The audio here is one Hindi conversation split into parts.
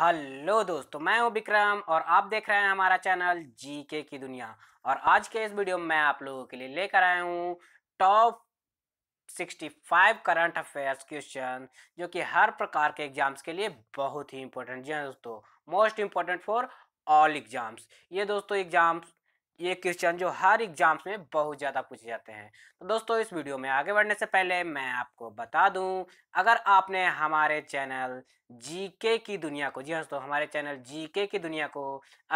हेलो दोस्तों मैं हूं विक्रम और आप देख रहे हैं हमारा चैनल जी के की दुनिया और आज के इस वीडियो में मैं आप लोगों के लिए लेकर आया हूं टॉप 65 करंट अफेयर्स क्वेश्चन जो कि हर प्रकार के एग्जाम्स के लिए बहुत ही इंपॉर्टेंट जी हाँ दोस्तों most important for all exams ये दोस्तों एग्जाम्स ये क्वेश्चन जो हर एग्जाम्स में बहुत ज़्यादा पूछे जाते हैं तो दोस्तों इस वीडियो में आगे बढ़ने से पहले मैं आपको बता दूं अगर आपने हमारे चैनल जीके की दुनिया को जी हाँ दोस्तों हमारे चैनल जीके की दुनिया को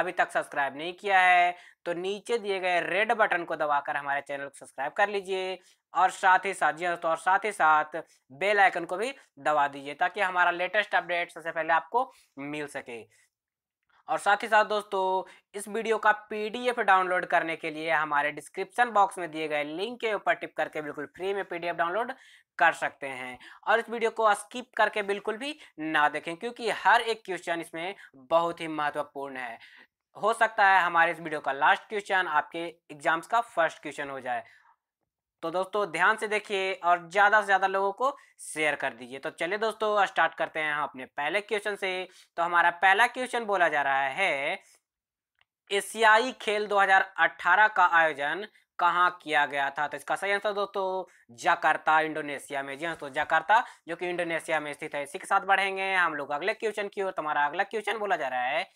अभी तक सब्सक्राइब नहीं किया है तो नीचे दिए गए रेड बटन को दबाकर हमारे चैनल को सब्सक्राइब कर लीजिए और साथ ही साथ जी हाँ दोस्तों और साथ ही साथ बेलाइकन को भी दबा दीजिए ताकि हमारा लेटेस्ट अपडेट सबसे पहले आपको मिल सके और साथ ही साथ दोस्तों इस वीडियो का पीडीएफ डाउनलोड करने के लिए हमारे डिस्क्रिप्शन बॉक्स में दिए गए लिंक के ऊपर टिप करके बिल्कुल फ्री में पीडीएफ डाउनलोड कर सकते हैं और इस वीडियो को स्किप करके बिल्कुल भी ना देखें क्योंकि हर एक क्वेश्चन इसमें बहुत ही महत्वपूर्ण है हो सकता है हमारे इस वीडियो का लास्ट क्वेश्चन आपके एग्जाम्स का फर्स्ट क्वेश्चन हो जाए तो दोस्तों ध्यान से देखिए और ज़्यादा से ज़्यादा लोगों को शेयर कर दीजिए तो चलिए दोस्तों स्टार्ट करते हैं हम अपने पहले क्वेश्चन से तो हमारा पहला क्वेश्चन बोला जा रहा है एशियाई खेल 2018 का आयोजन कहाँ किया गया था तो इसका सही आंसर दोस्तों जकार्ता इंडोनेशिया में जी हाँ तो जकार्ता जो कि इंडोनेशिया में स्थित है इसी के साथ बढ़ेंगे हम लोग अगले क्वेश्चन की ओर तुम्हारा अगला क्वेश्चन बोला जा रहा है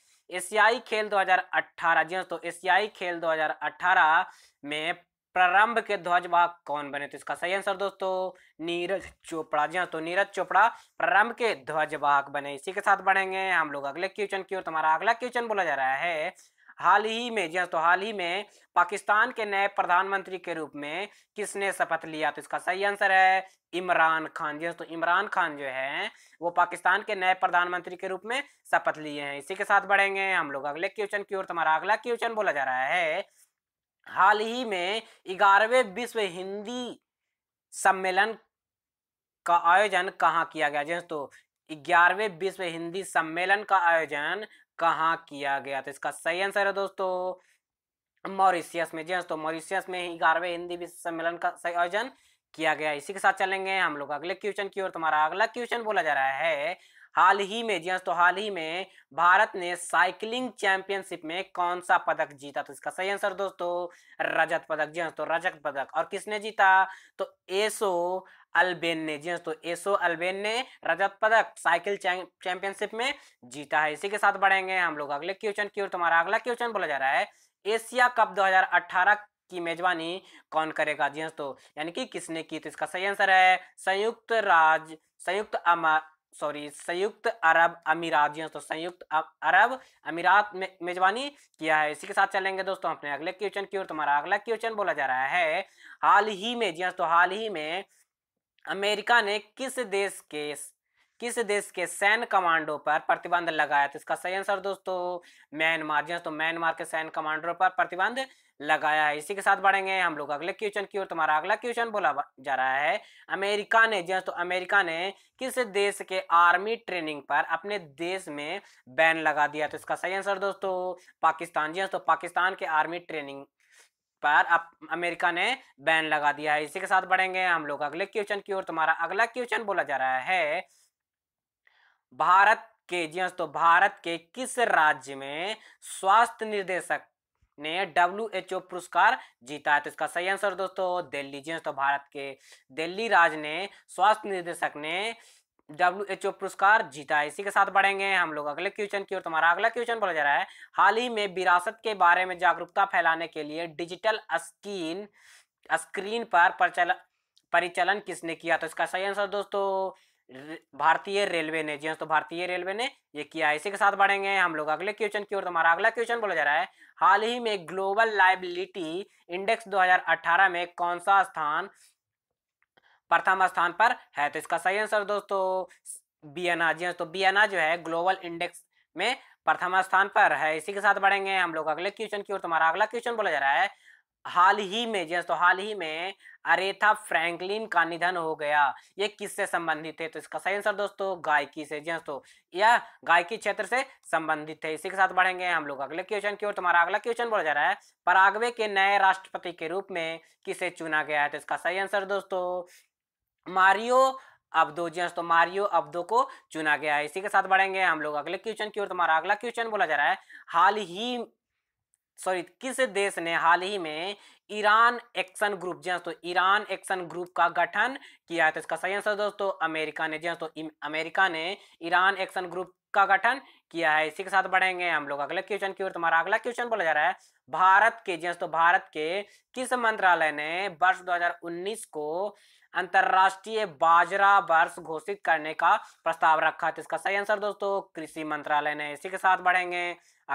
एशियाई खेल 2018 जी हाँ तो एशियाई खेल 2018 में प्रारंभ के ध्वजवाहक कौन बने तो इसका सही आंसर दोस्तों नीरज चोपड़ा जी हाँ तो नीरज चोपड़ा प्रारंभ के ध्वजवाहक बने इसी के साथ बढ़ेंगे हम लोग अगले क्वेश्चन की ओर तुम्हारा अगला क्वेश्चन बोला जा रहा है हाल ही में जी हाँ, तो हाल ही में पाकिस्तान के नए प्रधानमंत्री के रूप में किसने शपथ लिया तो इसका सही आंसर है इमरान खान जी हाँ, तो इमरान खान जो है वो पाकिस्तान के नए प्रधानमंत्री के रूप में शपथ लिए हैं इसी के साथ बढ़ेंगे हम लोग अगले क्वेश्चन की ओर तुम्हारा अगला क्वेश्चन बोला जा रहा है हाल ही में ग्यारहवें विश्व हिंदी सम्मेलन का आयोजन कहाँ किया गया जैसे हाँ, तो ग्यारहवें विश्व हिंदी सम्मेलन का आयोजन कहाँ किया गया तो इसका सही आंसर है दोस्तों मॉरिशियस में जी दोस्तों हाँ, मॉरिशियस में ग्यारहवें हिंदी विश्व सम्मेलन का सही आयोजन किया गया इसी के साथ चलेंगे हम लोग अगले क्वेश्चन की ओर तुम्हारा अगला क्वेश्चन बोला जा रहा है हाल ही में जी हाँ, तो हाल ही में भारत ने साइकिलिंग चैंपियनशिप में कौन सा पदक जीता तो इसका सही आंसर दोस्तों रजत पदक जी हाँ, तो रजत पदक और किसने जीता तो एसो अल्बेन ने जी हाँ, तो एसो अल्बेन ने रजत पदक साइकिल चैंपियनशिप में जीता है इसी के साथ बढ़ेंगे हम लोग अगले क्वेश्चन की ओर तुम्हारा तो अगला क्वेश्चन बोला जा रहा है एशिया कप दो की मेजबानी कौन करेगा जी तो यानी कि किसने की तो इसका सही आंसर है संयुक्त राज संयुक्त सॉरी संयुक्त अरब जी तो संयुक्त अरब अमीरात में मेजबानी किया है इसी के साथ चलेंगे दोस्तों अपने अगले क्वेश्चन की ओर तुम्हारा अगला क्वेश्चन बोला जा रहा है हाल ही में जी हाँ, तो हाल ही में अमेरिका ने किस देश के किस देश के सैन्य कमांडो पर प्रतिबंध लगाया तो इसका सही आंसर दोस्तों म्यांमार जी हाँ, तो म्यांमार के सैन्य कमांडो पर प्रतिबंध लगाया है इसी के साथ बढ़ेंगे हम लोग अगले क्वेश्चन की ओर तुम्हारा अगला क्वेश्चन बोला जा रहा है अमेरिका ने जी हाँ, तो अमेरिका ने किस देश के आर्मी ट्रेनिंग पर अपने देश में बैन लगा दिया तो इसका सही आंसर दोस्तों पाकिस्तान जी हाँ, तो पाकिस्तान के आर्मी ट्रेनिंग पर अब अमेरिका ने बैन लगा दिया है इसी के साथ बढ़ेंगे हम लोग अगले क्वेश्चन की ओर तुम्हारा अगला क्वेश्चन बोला जा रहा है भारत के जी हाँ, तो भारत के किस राज्य में स्वास्थ्य निर्देशक ने डब्ल्यू एच ओ पुरस्कार जीता है तो इसका सही आंसर दोस्तों दिल्ली जी तो भारत के दिल्ली राज ने स्वास्थ्य निर्देशक ने डब्ल्यू एच ओ पुरस्कार जीता है इसी के साथ बढ़ेंगे हम लोग अगले क्वेश्चन की ओर तुम्हारा तो अगला क्वेश्चन बोला जा रहा है हाल ही में विरासत के बारे में जागरूकता फैलाने के लिए डिजिटल स्क्रीन स्क्रीन पर परिचालन परिचलन किसने किया तो इसका सही आंसर दोस्तों भारतीय रेलवे ने जी हाँ, तो भारतीय रेलवे ने ये किया इसी के साथ बढ़ेंगे हम लोग अगले क्वेश्चन की ओर तो हमारा अगला क्वेश्चन बोला जा रहा है हाल ही में ग्लोबल लाइबिलिटी इंडेक्स 2018 में कौन सा स्थान प्रथम स्थान पर है तो इसका सही आंसर दोस्तों बियना जी हाँ, तो बियना जो है ग्लोबल इंडेक्स में प्रथम स्थान पर है इसी के साथ बढ़ेंगे हम लोग अगले क्वेश्चन की ओर तुम्हारा तो अगला क्वेश्चन बोला जा रहा है हाल ही में जैसे हाँ, तो हाल ही में अरेथा फ्रैंकलिन का निधन हो गया ये किससे संबंधित है तो इसका सही आंसर दोस्तों गायकी से जी हाँ, तो यह गायकी क्षेत्र से संबंधित है इसी के साथ बढ़ेंगे हम लोग अगले क्वेश्चन की ओर तुम्हारा अगला क्वेश्चन बोला जा रहा है परागवे के नए राष्ट्रपति के रूप में किसे चुना गया है तो इसका सही आंसर दोस्तों मारियो अब्दो जी दोस्तों हाँ, मारियो अब्दो को चुना गया है इसी के साथ बढ़ेंगे हम लोग अगले क्वेश्चन की ओर तुम्हारा अगला क्वेश्चन बोला जा रहा है हाल ही सॉरी किस देश ने हाल ही में ईरान एक्शन ग्रुप जी हाँ दोस्तों ईरान एक्शन ग्रुप का गठन किया है तो इसका सही आंसर दोस्तों अमेरिका ने जी हाँ दोस्तों अमेरिका ने ईरान एक्शन ग्रुप का गठन किया है इसी के साथ बढ़ेंगे हम लोग अगले क्वेश्चन की ओर तुम्हारा तो अगला क्वेश्चन बोला जा रहा है भारत के जी हाँ दोस्तों भारत के किस मंत्रालय ने वर्ष दो को अंतर्राष्ट्रीय बाजरा वर्ष घोषित करने का प्रस्ताव रखा तो इसका सही आंसर दोस्तों कृषि मंत्रालय ने इसी के साथ बढ़ेंगे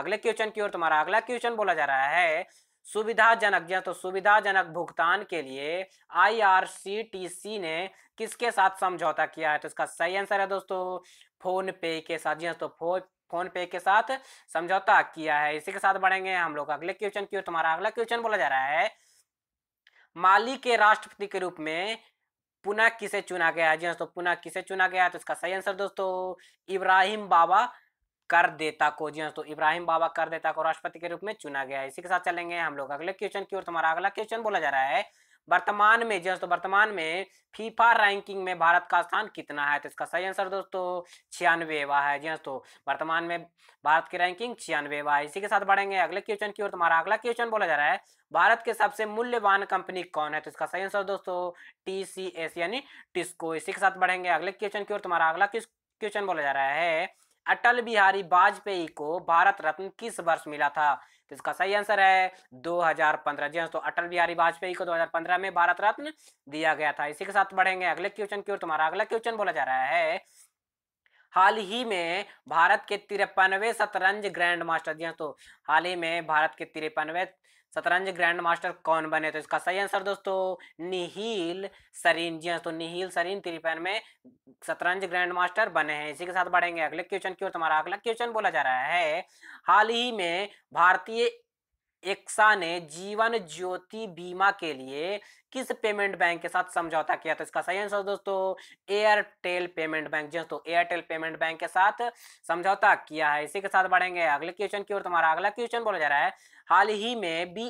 अगले क्वेश्चन की ओर तुम्हारा अगला क्वेश्चन बोला जा रहा है सुविधाजनक या तो सुविधाजनक भुगतान के लिए आईआरसीटीसी ने किसके साथ समझौता किया है तो इसका सही आंसर है दोस्तों फोन पे के साथ जी हाँ तो फोन पे के साथ समझौता किया है इसी के साथ बढ़ेंगे हम लोग अगले क्वेश्चन की ओर तुम्हारा अगला क्वेश्चन बोला जा रहा है माली के राष्ट्रपति के रूप में पुनः किसे चुना गया जी दोस्तों हाँ, पुनः किसे चुना गया तो इसका सही आंसर दोस्तों इब्राहिम बाबा कर देता को जी दोस्तों हाँ, इब्राहिम बाबा कर देता को राष्ट्रपति के रूप में चुना गया है इसी के साथ चलेंगे हम लोग अगले क्वेश्चन की ओर तुम्हारा तो अगला क्वेश्चन बोला जा रहा है वर्तमान में जस्ट हाँ, तो वर्तमान में फीफा रैंकिंग में भारत का स्थान कितना है तो इसका सही आंसर दोस्तों छियानवेवा है जी हाँ, तो वर्तमान में भारत की रैंकिंग छियानवेवा है इसी के साथ बढ़ेंगे अगले क्वेश्चन की ओर तुम्हारा तो अगला क्वेश्चन बोला जा रहा है भारत के सबसे मूल्यवान कंपनी कौन है तो इसका सही आंसर दोस्तों टी यानी टिस्को इसी के साथ बढ़ेंगे अगले क्वेश्चन की ओर तुम्हारा तो अगला क्वेश्चन बोला जा रहा है अटल बिहारी वाजपेयी को भारत रत्न किस वर्ष मिला था तो इसका सही आंसर है 2015 जी हाँ तो अटल बिहारी वाजपेयी को 2015 में भारत रत्न दिया गया था इसी के साथ बढ़ेंगे अगले क्वेश्चन की ओर तुम्हारा अगला क्वेश्चन बोला जा रहा है हाल ही में भारत के तिरपनवे शतरंज ग्रैंड मास्टर जी तो हाल ही में भारत के तिरपनवे शतरंज ग्रैंड मास्टर कौन बने तो इसका सही आंसर दोस्तों निहिल सरीन जी हाँ तो निहिल सरीन त्रिपेन में शतरंज ग्रैंड मास्टर बने हैं इसी के साथ बढ़ेंगे अगले क्वेश्चन की ओर तुम्हारा अगला क्वेश्चन बोला जा रहा है हाल ही में भारतीय एक्सा ने जीवन ज्योति बीमा के लिए किस पेमेंट बैंक के साथ समझौता किया तो इसका सही आंसर दोस्तों एयरटेल पेमेंट बैंक जी हाँ दोस्तों एयरटेल पेमेंट बैंक के साथ समझौता किया है इसी के साथ बढ़ेंगे अगले क्वेश्चन की ओर तुम्हारा तो अगला क्वेश्चन बोला जा रहा है हाल ही में बी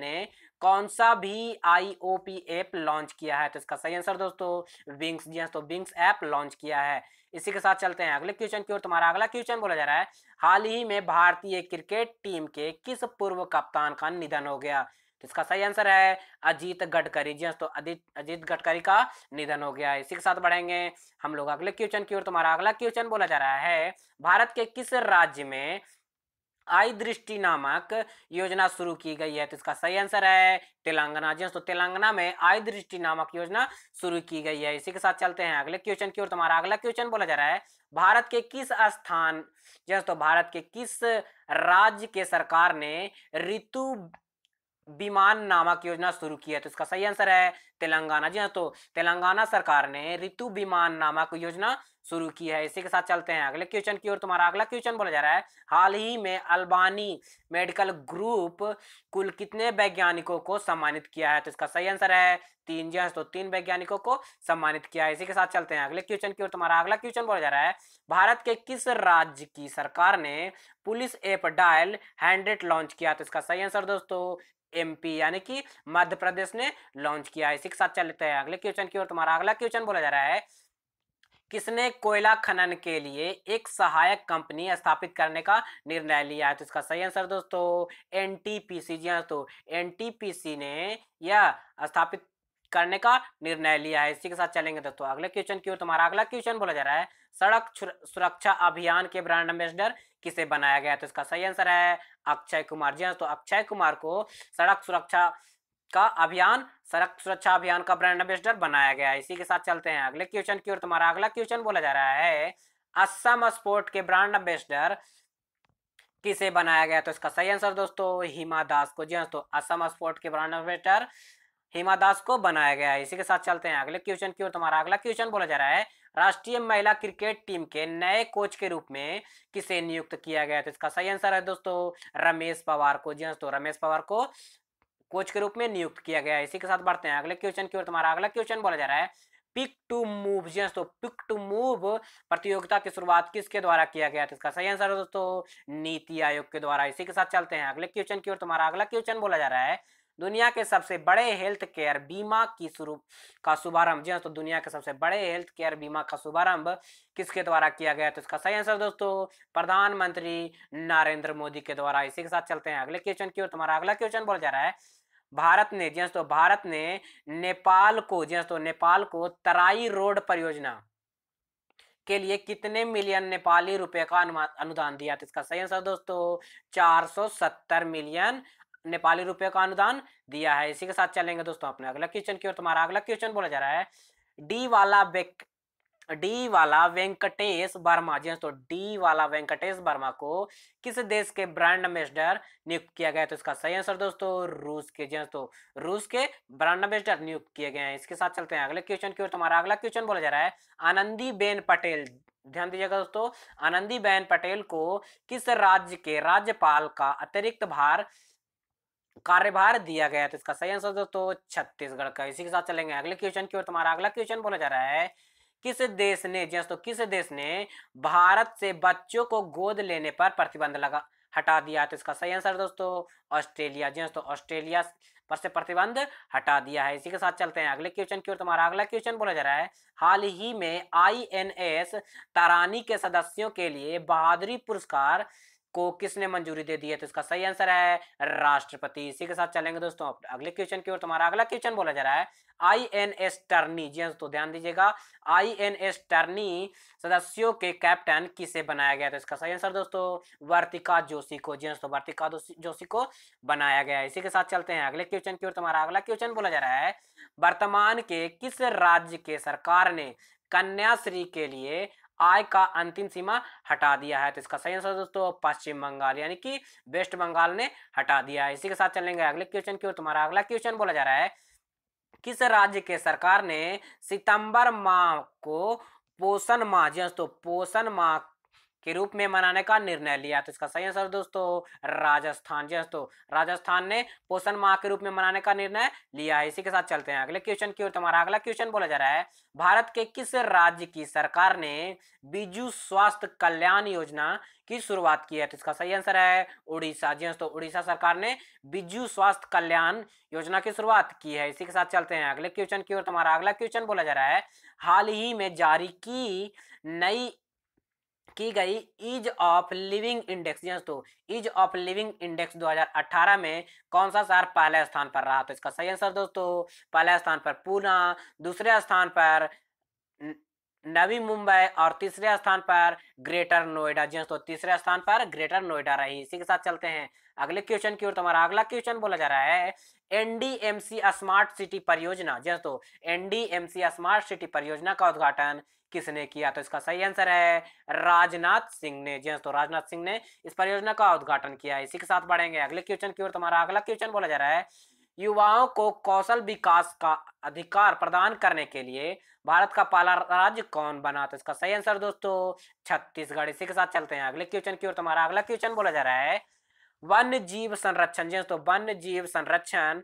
ने कौन सा भी पी एप लॉन्च किया है तो इसका सही आंसर दोस्तों विंग्स जी हाँ दोस्तों विंग्स ऐप लॉन्च किया है इसी के साथ चलते हैं अगले क्वेश्चन की ओर तुम्हारा तो अगला क्वेश्चन बोला जा रहा है हाल ही में भारतीय क्रिकेट टीम के किस पूर्व कप्तान का निधन हो गया इसका सही आंसर है अजीत गडकरी जी हाँ, तो अजीत अजीत गडकरी का निधन हो गया इसी के साथ बढ़ेंगे हम लोग अगले क्वेश्चन की ओर तुम्हारा तो अगला क्वेश्चन बोला जा रहा है भारत के किस राज्य में आई दृष्टि नामक योजना शुरू की गई है तो इसका सही आंसर है तेलंगाना जी हाँ, तो तेलंगाना में आई दृष्टि नामक योजना शुरू की गई है इसी के साथ चलते हैं अगले क्वेश्चन की ओर तुम्हारा तो अगला क्वेश्चन बोला जा रहा है भारत के किस स्थान जस हाँ, तो भारत के किस राज्य के सरकार ने ऋतु विमान नामक योजना शुरू की है तो इसका सही आंसर है तेलंगाना जी हाँ तो तेलंगाना सरकार ने ऋतु विमान नामक योजना शुरू की है इसी के साथ चलते हैं अगले क्वेश्चन की ओर तुम्हारा अगला क्वेश्चन बोला जा रहा है हाल ही में अल्बानी मेडिकल ग्रुप कुल कितने वैज्ञानिकों को सम्मानित किया है तो इसका सही आंसर है तीन जी हाँ, तो तीन वैज्ञानिकों को सम्मानित किया है इसी के साथ चलते हैं अगले क्वेश्चन की ओर तुम्हारा अगला क्वेश्चन बोला जा रहा है भारत के किस राज्य की सरकार ने police app dial hundred launch किया तो इसका सही आंसर दोस्तों एमपी यानी कि मध्य प्रदेश ने लॉन्च किया है इसी के साथ चलते हैं अगले क्वेश्चन की ओर तुम्हारा अगला क्वेश्चन बोला जा रहा है किसने कोयला खनन के लिए एक सहायक कंपनी स्थापित करने का निर्णय लिया है तो इसका सही आंसर दोस्तों एनटीपीसी जी हाँ तो एनटीपीसी ने यह स्थापित करने का निर्णय लिया है इसी के साथ चलेंगे दोस्तों अगले क्वेश्चन की ओर तुम्हारा अगला क्वेश्चन बोला जा रहा है सड़क सुरक्षा अभियान के ब्रांड एम्बेसडर किसे बनाया गया तो इसका सही आंसर है अक्षय कुमार जी हाँ, तो अक्षय कुमार को सड़क सुरक्षा का अभियान सड़क सुरक्षा अभियान का ब्रांड एम्बेसडर बनाया गया इसी के साथ चलते हैं अगले क्वेश्चन की ओर तुम्हारा अगला क्वेश्चन बोला जा रहा है असम स्पोर्ट के ब्रांड एम्बेसडर किसे बनाया गया तो इसका सही आंसर दोस्तों हिमा दास को जी हाँ तो असम स्पोर्ट के ब्रांड एम्बेसडर हिमा दास को बनाया गया है इसी के साथ चलते हैं अगले क्वेश्चन की ओर तुम्हारा अगला क्वेश्चन बोला जा रहा है राष्ट्रीय महिला क्रिकेट टीम के नए कोच के रूप में किसे नियुक्त किया गया तो इसका सही आंसर है दोस्तों रमेश पवार को जी हाँ दोस्तों रमेश पवार को कोच के रूप में नियुक्त किया गया है इसी के साथ बढ़ते हैं अगले क्वेश्चन की ओर तुम्हारा अगला क्वेश्चन बोला जा रहा है पिक टू मूव जी हाँ दोस्तों पिक टू मूव प्रतियोगिता की शुरुआत किसके द्वारा किया गया तो इसका सही आंसर है दोस्तों नीति आयोग के द्वारा इसी के साथ चलते हैं अगले क्वेश्चन की ओर तुम्हारा अगला क्वेश्चन बोला जा रहा है दुनिया के सबसे बड़े हेल्थ केयर बीमा की शुरू का शुभारंभ जी हाँ तो दुनिया के सबसे बड़े हेल्थ केयर बीमा का शुभारंभ किसके द्वारा किया गया तो इसका सही आंसर दोस्तों प्रधानमंत्री नरेंद्र मोदी के द्वारा इसी के साथ चलते हैं अगले क्वेश्चन की ओर तुम्हारा अगला क्वेश्चन बोला जा रहा है भारत ने जी दोस्तों हाँ, भारत ने नेपाल को जी दोस्तों हाँ, नेपाल को तराई रोड परियोजना के लिए कितने मिलियन नेपाली रुपए का अनुदान दिया तो इसका सही आंसर दोस्तों 470 मिलियन नेपाली रुपये का अनुदान दिया है इसी के साथ चलेंगे दोस्तों अपने अगला क्वेश्चन की ओर तुम्हारा अगला क्वेश्चन बोला जा रहा है डी वाला वेक डी वाला वेंकटेश वर्मा जी हाँ तो डी वाला वेंकटेश वर्मा को किस देश के ब्रांड एम्बेसडर नियुक्त किया गया तो इसका सही आंसर दोस्तों रूस के जी तो रूस के ब्रांड एम्बेसडर नियुक्त किए गए हैं इसके साथ चलते हैं अगले क्वेश्चन की ओर तुम्हारा अगला क्वेश्चन बोला जा रहा है आनंदी बेन पटेल ध्यान दीजिएगा दोस्तों आनंदी बेन पटेल को किस राज्य के राज्यपाल का अतिरिक्त भार कार्यभार दिया गया तो इसका सही आंसर दोस्तों छत्तीसगढ़ का इसी के साथ चलेंगे अगले क्वेश्चन की ओर तुम्हारा अगला क्वेश्चन बोला जा रहा है किस देश ने जी दोस्तों किस देश ने भारत से बच्चों को गोद लेने पर प्रतिबंध लगा हटा दिया तो इसका सही आंसर दोस्तों ऑस्ट्रेलिया जी दोस्तों ऑस्ट्रेलिया पर से प्रतिबंध हटा दिया है इसी के साथ चलते हैं अगले क्वेश्चन की ओर तुम्हारा अगला क्वेश्चन बोला जा रहा है हाल ही में आईएनएस तारानी के सदस्यों के लिए बहादुरी पुरस्कार को किसने मंजूरी दे दी है तो इसका सही आंसर है राष्ट्रपति इसी के साथ चलेंगे दोस्तों अगले क्वेश्चन की ओर तुम्हारा अगला क्वेश्चन बोला जा रहा है आई एन एस टर्नी जी तो ध्यान दीजिएगा आई एन एस टर्नी सदस्यों के कैप्टन किसे बनाया गया तो इसका सही आंसर दोस्तों वर्तिका जोशी को जी हाँ दोस्तों वर्तिका जोशी को बनाया गया इसी के साथ चलते हैं अगले क्वेश्चन की ओर तुम्हारा अगला क्वेश्चन बोला जा रहा है वर्तमान के किस राज्य के सरकार ने कन्याश्री के लिए आय का अंतिम सीमा हटा दिया है तो इसका सही आंसर दोस्तों पश्चिम बंगाल यानी कि वेस्ट बंगाल ने हटा दिया है इसी के साथ चलेंगे अगले क्वेश्चन की ओर तुम्हारा अगला क्वेश्चन बोला जा रहा है किस राज्य के सरकार ने सितंबर माह को पोषण माह जी हाँ दोस्तों पोषण माह के रूप में मनाने का निर्णय लिया तो इसका सही आंसर दोस्तों राजस्थान जी हाँ दोस्तों राजस्थान ने पोषण माह के रूप में मनाने का निर्णय लिया है इसी के साथ चलते हैं अगले क्वेश्चन की ओर तुम्हारा अगला क्वेश्चन बोला जा रहा है भारत के किस राज्य की सरकार ने बीजू स्वास्थ्य कल्याण योजना की शुरुआत की है तो इसका सही आंसर है उड़ीसा जी हाँ दोस्तों उड़ीसा सरकार ने बीजू स्वास्थ्य कल्याण योजना की शुरुआत की है इसी के साथ चलते हैं अगले क्वेश्चन की ओर तुम्हारा अगला क्वेश्चन बोला जा रहा है हाल ही में जारी की नई की गई ईज ऑफ लिविंग इंडेक्स हाँ दोस्तों is ease of living index 2018 में कौन सा शहर पहले स्थान पर रहा तो इसका सही आंसर दोस्तों पहले स्थान पर पूना दूसरे स्थान पर नवी मुंबई और तीसरे स्थान पर ग्रेटर नोएडा जी हाँ दोस्तों तीसरे स्थान पर ग्रेटर नोएडा रही इसी के साथ चलते हैं अगले क्वेश्चन की ओर तुम्हारा तो अगला क्वेश्चन बोला जा रहा है एनडीएमसी स्मार्ट सिटी परियोजना जैसे हाँ तो एनडीएमसी स्मार्ट सिटी परियोजना का उद्घाटन किसने किया तो इसका सही आंसर है राजनाथ सिंह ने जी तो राजनाथ सिंह ने इस परियोजना का उद्घाटन किया इसी के साथ बढ़ेंगे अगले क्वेश्चन की ओर तुम्हारा तो अगला क्वेश्चन बोला जा रहा है युवाओं को कौशल विकास का अधिकार प्रदान करने के लिए भारत का पहला राज्य कौन बना तो इसका सही आंसर दोस्तों छत्तीसगढ़ इसी के साथ चलते हैं अगले क्वेश्चन की ओर तुम्हारा तो अगला क्वेश्चन बोला जा रहा है वन्य जीव संरक्षण जी तो वन्य जीव संरक्षण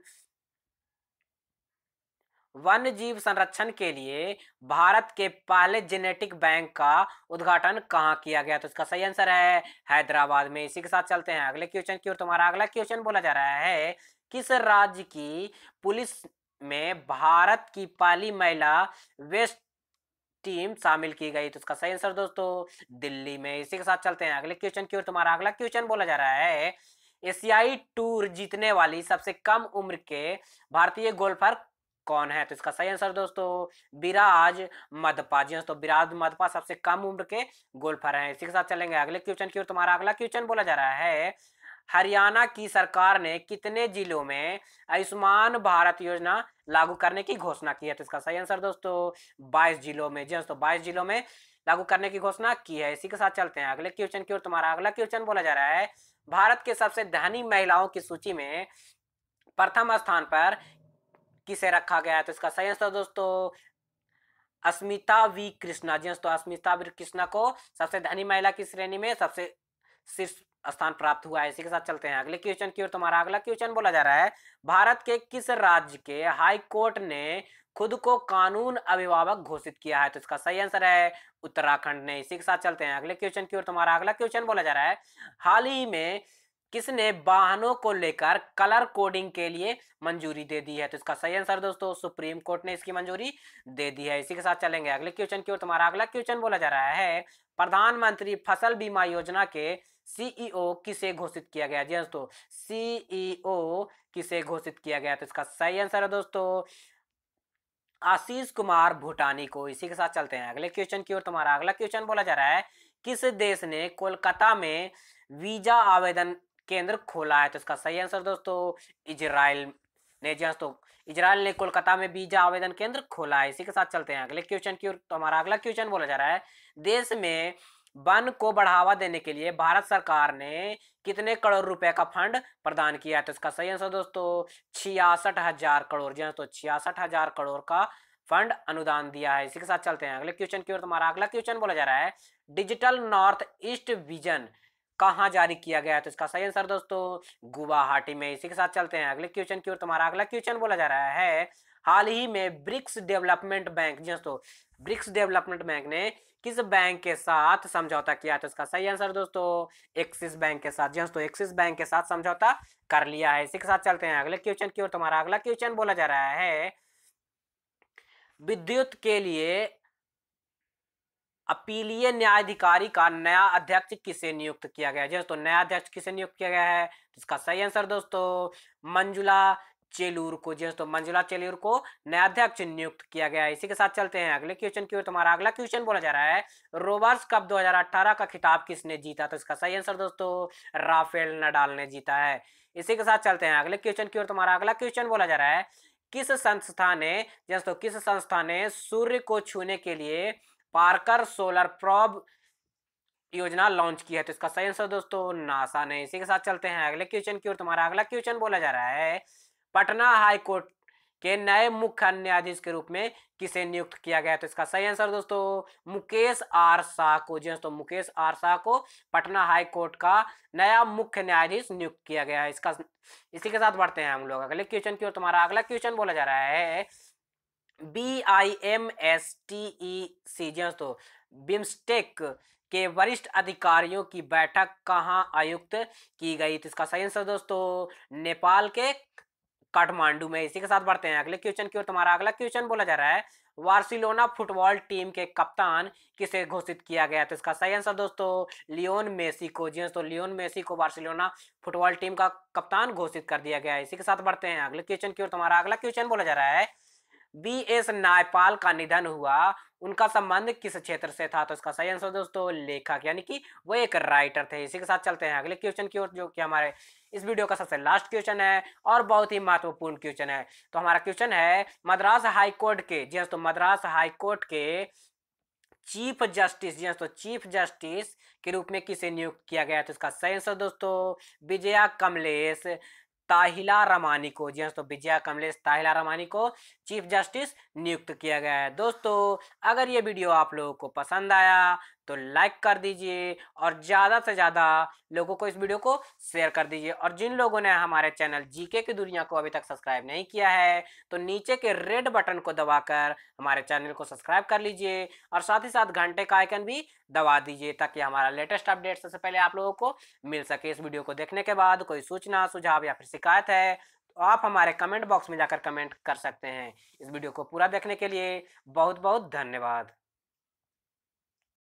वन्य जीव संरक्षण के लिए भारत के पहले जेनेटिक बैंक का उद्घाटन कहाँ किया गया तो इसका सही आंसर है हैदराबाद में इसी के साथ चलते हैं अगले क्वेश्चन की ओर तुम्हारा अगला क्वेश्चन बोला जा रहा है किस राज्य की पुलिस में भारत की पहली महिला वेस्ट टीम शामिल की गई तो इसका सही आंसर दोस्तों दिल्ली में इसी के साथ चलते हैं अगले क्वेश्चन की ओर तुम्हारा अगला क्वेश्चन बोला जा रहा है एशियाई टूर जीतने वाली सबसे कम उम्र के भारतीय गोल्फर कौन है तो इसका सही आंसर दोस्तों विराज मधपा जी दोस्तों हाँ, विराज मधपा सबसे कम उम्र के गोल्फर हैं इसी के साथ चलेंगे अगले क्वेश्चन की ओर तुम्हारा अगला क्वेश्चन बोला जा रहा है हरियाणा की सरकार ने कितने जिलों में आयुष्मान भारत योजना लागू करने की घोषणा की है तो इसका सही आंसर दोस्तों बाईस जिलों में जी हाँ दोस्तों बाईस जिलों में लागू करने की घोषणा की है इसी के साथ चलते हैं अगले क्वेश्चन की ओर तुम्हारा अगला क्वेश्चन बोला जा रहा है भारत के सबसे धनी महिलाओं की सूची में प्रथम स्थान पर किसे रखा गया है तो इसका सही आंसर दोस्तों अस्मिता वी कृष्णा जी हाँ दोस्तों अस्मिता वी कृष्णा को सबसे धनी महिला की श्रेणी में सबसे शीर्ष स्थान प्राप्त हुआ है इसी के साथ चलते हैं अगले क्वेश्चन की ओर तुम्हारा अगला क्वेश्चन बोला जा रहा है भारत के किस राज्य के हाई कोर्ट ने खुद को कानून अभिभावक घोषित किया है तो इसका सही आंसर है उत्तराखंड ने इसी के साथ चलते हैं अगले क्वेश्चन की ओर तुम्हारा अगला क्वेश्चन बोला जा रहा है हाल ही में किसने वाहनों को लेकर कलर कोडिंग के लिए मंजूरी दे दी है तो इसका सही आंसर दोस्तों सुप्रीम कोर्ट ने इसकी मंजूरी दे दी है इसी के साथ चलेंगे अगले क्वेश्चन की ओर तुम्हारा अगला क्वेश्चन बोला जा रहा है प्रधानमंत्री फसल बीमा योजना के सीईओ e किसे घोषित किया गया जी हाँ दोस्तों सीईओ e किसे घोषित किया गया तो इसका सही आंसर है दोस्तों आशीष कुमार भूटानी को इसी के साथ चलते हैं अगले क्वेश्चन की ओर तुम्हारा अगला क्वेश्चन बोला जा रहा है किस देश ने कोलकाता में वीजा आवेदन केंद्र खोला है तो इसका सही आंसर दोस्तों इजराइल ने जी हाँ दोस्तों इजराइल ने कोलकाता में वीजा आवेदन केंद्र खोला है इसी के साथ चलते हैं अगले क्वेश्चन की ओर तो हमारा अगला क्वेश्चन बोला जा रहा है देश में वन को बढ़ावा देने के लिए भारत सरकार ने कितने करोड़ रुपए का फंड प्रदान किया है तो इसका सही आंसर दोस्तों छियासठ हजार करोड़ जी हाँ दोस्तों छियासठ हजार करोड़ का फंड अनुदान दिया है इसी के साथ चलते हैं अगले क्वेश्चन की ओर तुम्हारा अगला क्वेश्चन बोला जा रहा है डिजिटल नॉर्थ ईस्ट विजन कहाँ जारी किया गया है तो इसका सही आंसर दोस्तों गुवाहाटी में इसी के साथ चलते हैं अगले क्वेश्चन की ओर तुम्हारा अगला क्वेश्चन बोला जा रहा है हाल ही में ब्रिक्स डेवलपमेंट बैंक जी हाँ दोस्तों ब्रिक्स डेवलपमेंट बैंक ने किस बैंक के साथ समझौता किया तो इसका सही आंसर दोस्तों एक्सिस बैंक के साथ जी हाँ दोस्तों एक्सिस बैंक के साथ समझौता कर लिया है इसी के साथ चलते हैं अगले क्वेश्चन की ओर तुम्हारा अगला क्वेश्चन बोला जा रहा है विद्युत के लिए अपीलीय न्यायाधिकारी का नया अध्यक्ष किसे नियुक्त किया गया है हाँ दोस्तों नया अध्यक्ष किसे नियुक्त किया गया है तो इसका सही आंसर दोस्तों मंजुला चेलूर को जी दोस्तों मंजुला चेलूर को नया अध्यक्ष नियुक्त किया गया इसी के साथ चलते हैं अगले क्वेश्चन की ओर तुम्हारा अगला क्वेश्चन बोला जा रहा है रोबर्स कप 2018 का खिताब किसने जीता तो इसका सही आंसर दोस्तों राफेल नडाल ने जीता है इसी के साथ चलते हैं अगले क्वेश्चन की ओर तुम्हारा अगला क्वेश्चन बोला जा रहा है किस संस्था ने दोस्तों किस संस्था ने सूर्य को छूने के लिए पार्कर सोलर प्रॉब योजना लॉन्च की है तो इसका सही आंसर दोस्तों नासा ने इसी के साथ चलते हैं अगले क्वेश्चन की ओर तुम्हारा अगला क्वेश्चन बोला जा रहा है पटना हाई कोर्ट के नए मुख्य न्यायाधीश के रूप में किसे नियुक्त किया गया तो इसका सही आंसर दोस्तों मुकेश आर शाह को जी हाँ दोस्तों मुकेश आर शाह को पटना हाई कोर्ट का नया मुख्य न्यायाधीश नियुक्त किया गया है इसका इसी के साथ बढ़ते हैं हम लोग अगले क्वेश्चन की ओर तुम्हारा अगला क्वेश्चन बोला जा रहा है B I M S T E C जी हाँ दोस्तों बिम्स्टेक के वरिष्ठ अधिकारियों की बैठक कहाँ आयुक्त की गई तो इसका सही आंसर दोस्तों नेपाल के काठमांडू में इसी के साथ बढ़ते हैं अगले क्वेश्चन की ओर तुम्हारा अगला क्वेश्चन बोला जा रहा है बार्सिलोना फुटबॉल टीम के कप्तान किसे घोषित किया गया तो इसका सही आंसर दोस्तों लियोन मेसी को जी हाँ दोस्तों लियोन मेसी को बार्सिलोना फुटबॉल टीम का कप्तान घोषित कर दिया गया है इसी के साथ बढ़ते हैं अगले क्वेश्चन की ओर तुम्हारा अगला क्वेश्चन बोला जा रहा है बी एस नायपाल का निधन हुआ उनका संबंध किस क्षेत्र से था तो इसका सही आंसर दोस्तों लेखक यानी कि वो एक राइटर थे इसी के साथ चलते हैं अगले क्वेश्चन की ओर जो कि हमारे इस वीडियो का सबसे लास्ट क्वेश्चन है और बहुत ही महत्वपूर्ण क्वेश्चन है तो हमारा क्वेश्चन है मद्रास हाईकोर्ट के जी हाँ दोस्तों मद्रास हाईकोर्ट के चीफ जस्टिस जी हाँ दोस्तों चीफ जस्टिस के रूप में किसे नियुक्त किया गया तो इसका सही आंसर दोस्तों विजया कमलेश ताहिला रमानी को जी हाँ तो विजया कमलेश ताहिला रमानी को चीफ जस्टिस नियुक्त किया गया है दोस्तों अगर ये वीडियो आप लोगों को पसंद आया तो लाइक कर दीजिए और ज़्यादा से ज़्यादा लोगों को इस वीडियो को शेयर कर दीजिए और जिन लोगों ने हमारे चैनल जीके की दुनिया को अभी तक सब्सक्राइब नहीं किया है तो नीचे के रेड बटन को दबाकर हमारे चैनल को सब्सक्राइब कर लीजिए और साथ ही साथ घंटे का आइकन भी दबा दीजिए ताकि हमारा लेटेस्ट अपडेट सबसे पहले आप लोगों को मिल सके इस वीडियो को देखने के बाद कोई सूचना सुझाव या फिर शिकायत है तो आप हमारे कमेंट बॉक्स में जाकर कमेंट कर सकते हैं इस वीडियो को पूरा देखने के लिए बहुत बहुत धन्यवाद